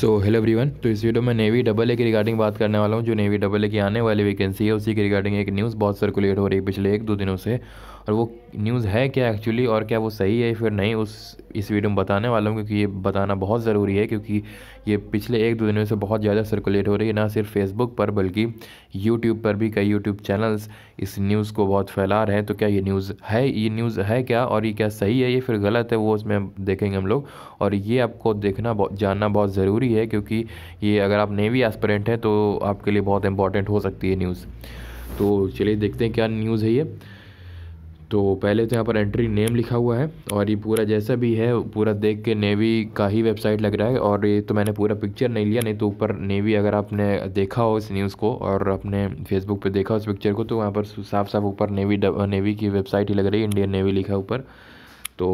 so hello everyone तो इस video में नेवी डबल ए की रिगार्डिंग बात करने वाला हूँ जो नेवी डबल ए की आने वाली वैकेंसी है उसी के रिगार्डिंग एक न्यूज़ बहुत सर्कुलेट हो रही है पिछले एक दो दिनों से और वो न्यूज़ है क्या एक्चुअली और क्या वो सही है फिर नहीं उस इस वीडियो में बताने वाला हूँ क्योंकि ये बताना बहुत ज़रूरी है क्योंकि ये पिछले एक दो दिनों से बहुत ज़्यादा सर्कुलेट हो रही है ना सिर्फ फेसबुक पर बल्कि यूट्यूब पर भी कई यूट्यूब चैनल्स इस न्यूज़ को बहुत फैला रहे हैं तो क्या ये न्यूज़ है ये न्यूज़ है क्या और ये क्या सही है ये फिर गलत है वो उसमें देखेंगे हम लोग और ये आपको देखना जानना बहुत ज़रूरी है क्योंकि ये अगर आप नेवी एस्परेंट हैं तो आपके लिए बहुत इंपॉर्टेंट हो सकती है न्यूज़ तो चलिए देखते हैं क्या न्यूज़ है ये तो पहले तो यहाँ पर एंट्री नेम लिखा हुआ है और ये पूरा जैसा भी है पूरा देख के नेवी का ही वेबसाइट लग रहा है और ये तो मैंने पूरा पिक्चर नहीं लिया नहीं तो ऊपर नेवी अगर आपने देखा हो इस न्यूज़ को और अपने फेसबुक पे देखा उस पिक्चर को तो वहाँ पर साफ साफ ऊपर नेवी नेवी की वेबसाइट ही लग रही है इंडियन नेवी लिखा ऊपर तो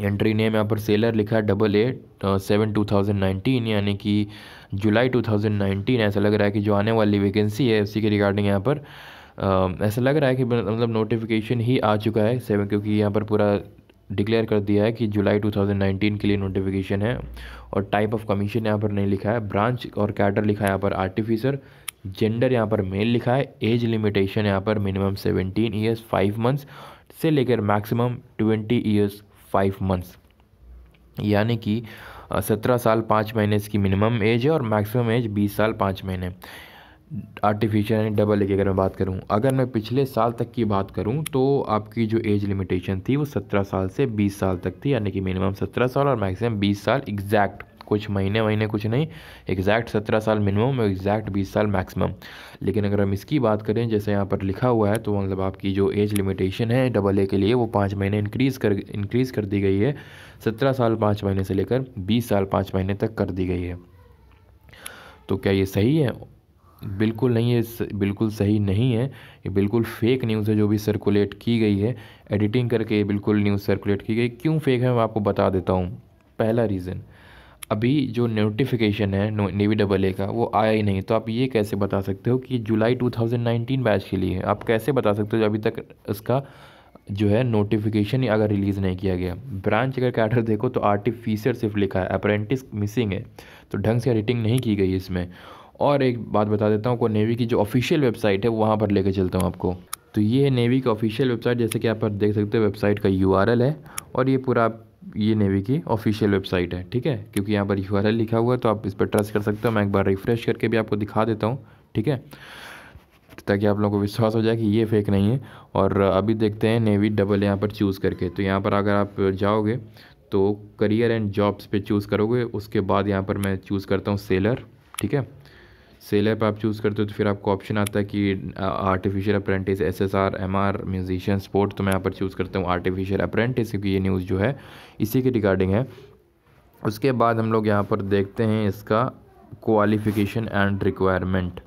एंट्री नेम यहाँ पर सेलर लिखा है double eight seven two thousand nineteen यानी कि जुलाई टू थाउजेंड नाइनटीन ऐसा लग रहा है कि जो आने वाली वैकेंसी है उसी के रिगार्डिंग यहाँ पर ऐसा लग रहा है कि मतलब नोटिफिकेशन ही आ चुका है सेवन क्योंकि यहाँ पर पूरा डिक्लेयर कर दिया है कि जुलाई 2019 के लिए नोटिफिकेशन है और टाइप ऑफ कमीशन यहाँ पर नहीं लिखा है ब्रांच और कैडर लिखा है यहाँ पर आर्टिफिसर जेंडर यहाँ पर मेल लिखा है एज लिमिटेशन यहाँ पर मिनिमम 17 ईयर्स 5 मंथ्स से लेकर मैक्सिमम 20 ईयर्स 5 मंथ्स यानी कि सत्रह साल पाँच महीने इसकी मिनिमम एज है और मैक्सिमम एज बीस साल पाँच महीने आर्टिफिशियल यानी डबल ए की अगर मैं बात करूँ अगर मैं पिछले साल तक की बात करूँ तो आपकी जो एज लिमिटेशन थी वो सत्रह साल से बीस साल तक थी यानी कि मिनिमम सत्रह साल और मैक्सिमम बीस साल एग्जैक्ट कुछ महीने महीने कुछ नहीं एग्जैक्ट सत्रह साल मिनिमम और एग्जैक्ट बीस साल मैक्सिमम लेकिन अगर हम इसकी बात करें जैसे यहाँ पर लिखा हुआ है तो मतलब आपकी जो एज लिमिटेशन है डबल ए के लिए वो पाँच महीने इंक्रीज़ कर इंक्रीज़ कर दी गई है सत्रह साल पाँच महीने से लेकर बीस साल पाँच महीने तक कर दी गई है तो क्या ये सही है बिल्कुल नहीं है बिल्कुल सही नहीं है ये बिल्कुल फेक न्यूज़ है जो भी सर्कुलेट की गई है एडिटिंग करके ये बिल्कुल न्यूज़ सर्कुलेट की गई क्यों फेक है मैं आपको बता देता हूँ पहला रीज़न अभी जो नोटिफिकेशन है नेवी डबल ए का वो आया ही नहीं तो आप ये कैसे बता सकते हो कि जुलाई 2019 बैच के लिए है आप कैसे बता सकते हो अभी तक इसका जो है नोटिफिकेशन ही अगर रिलीज़ नहीं किया गया ब्रांच अगर कैडर देखो तो आर्टिफिशियर सिर्फ लिखा है अप्रेंटिस मिसिंग है तो ढंग से एडिटिंग नहीं की गई इसमें और एक बात बता देता हूँ को नेवी की जो ऑफिशियल वेबसाइट है वहाँ पर लेकर चलता हूँ आपको तो ये है नेवी की ऑफिशियल वेबसाइट जैसे कि आप देख सकते हो वेबसाइट का यू है और ये पूरा ये नेवी की ऑफिशियल वेबसाइट है ठीक है क्योंकि यहाँ पर यू लिखा हुआ है तो आप इस पर ट्रस्ट कर सकते हो मैं एक बार रिफ़्रेश करके भी आपको दिखा देता हूँ ठीक है ताकि आप लोगों को विश्वास हो जाए कि ये फेक नहीं है और अभी देखते हैं नेवी डबल यहाँ पर चूज़ करके तो यहाँ पर अगर आप जाओगे तो करियर एंड जॉब्स पे चूज़ करोगे उसके बाद यहाँ पर मैं चूज़ करता हूँ सेलर ठीक है सेल ऐप आप चूज़ करते हो तो फिर आपको ऑप्शन आता है कि artificial apprentice S S R M R musician sport तो मैं यहाँ पर चूज़ करता हूँ आर्टिफिशियल अप्रेंटिस क्योंकि ये न्यूज़ जो है इसी के रिगार्डिंग है उसके बाद हम लोग यहाँ पर देखते हैं इसका क्वालिफिकेशन एंड रिक्वायरमेंट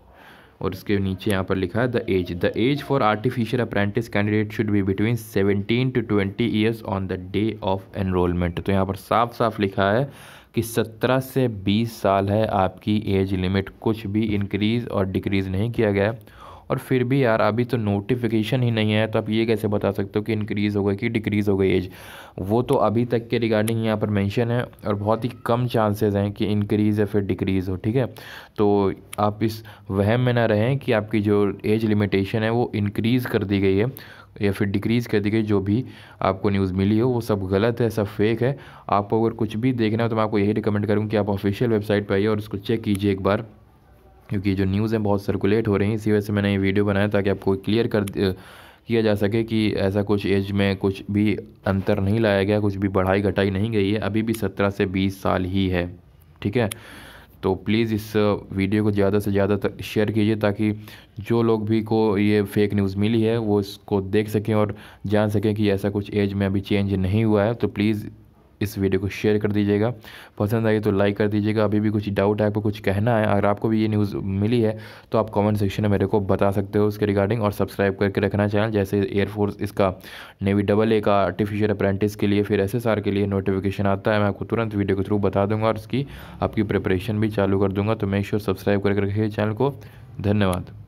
और इसके नीचे यहाँ पर लिखा है the age the age for artificial apprentice candidate should be between seventeen to twenty years on the day of enrolment तो यहाँ पर साफ साफ लिखा है कि 17 से 20 साल है आपकी एज लिमिट कुछ भी इंक्रीज़ और डिक्रीज़ नहीं किया गया और फिर भी यार अभी तो नोटिफिकेशन ही नहीं है तो आप ये कैसे बता सकते हो कि इंक्रीज़ हो गई कि डिक्रीज़ हो गई एज वो तो अभी तक के रिगार्डिंग यहाँ पर मेंशन है और बहुत ही कम चांसेस हैं कि इंक्रीज़ या फिर डिक्रीज़ हो ठीक है तो आप इस वहम में ना रहें कि आपकी जो एज लिमिटेशन है वो इंक्रीज़ कर दी गई है या फिर डिक्रीज़ कर दी गई जो भी आपको न्यूज़ मिली हो वो सब गलत है सब फेक है आपको अगर कुछ भी देखना हो तो मैं आपको यही रिकमेंड करूँ कि आप ऑफिशियल वेबसाइट पर आइए और उसको चेक कीजिए एक बार क्योंकि जो न्यूज़ हैं बहुत सर्कुलेट हो रही हैं इसी वजह से मैंने ये वीडियो बनाया ताकि आपको क्लियर कर किया जा सके कि ऐसा कुछ एज में कुछ भी अंतर नहीं लाया गया कुछ भी बढ़ाई घटाई नहीं गई है अभी भी सत्रह से बीस साल ही है ठीक है तो प्लीज़ इस वीडियो को ज़्यादा से ज़्यादा शेयर कीजिए ताकि जो लोग भी को ये फेक न्यूज़ मिली है वो इसको देख सकें और जान सकें कि ऐसा कुछ एज में अभी चेंज नहीं हुआ है तो प्लीज़ इस वीडियो को शेयर कर दीजिएगा पसंद आई तो लाइक कर दीजिएगा अभी भी कुछ डाउट है आपको कुछ कहना है अगर आपको भी ये न्यूज़ मिली है तो आप कमेंट सेक्शन में मेरे को बता सकते हो उसके रिगार्डिंग और सब्सक्राइब करके रखना चैनल जैसे एयरफोर्स इसका नेवी डबल ए का आर्टिफिशियल अप्रेंटिस के लिए फिर एस के लिए नोटिफिकेशन आता है मैं आपको तुरंत वीडियो के थ्रू बता दूंगा और उसकी आपकी प्रिपरेशन भी चालू कर दूँगा तो मेक श्योर सब्सक्राइब करके रखिए चैनल को धन्यवाद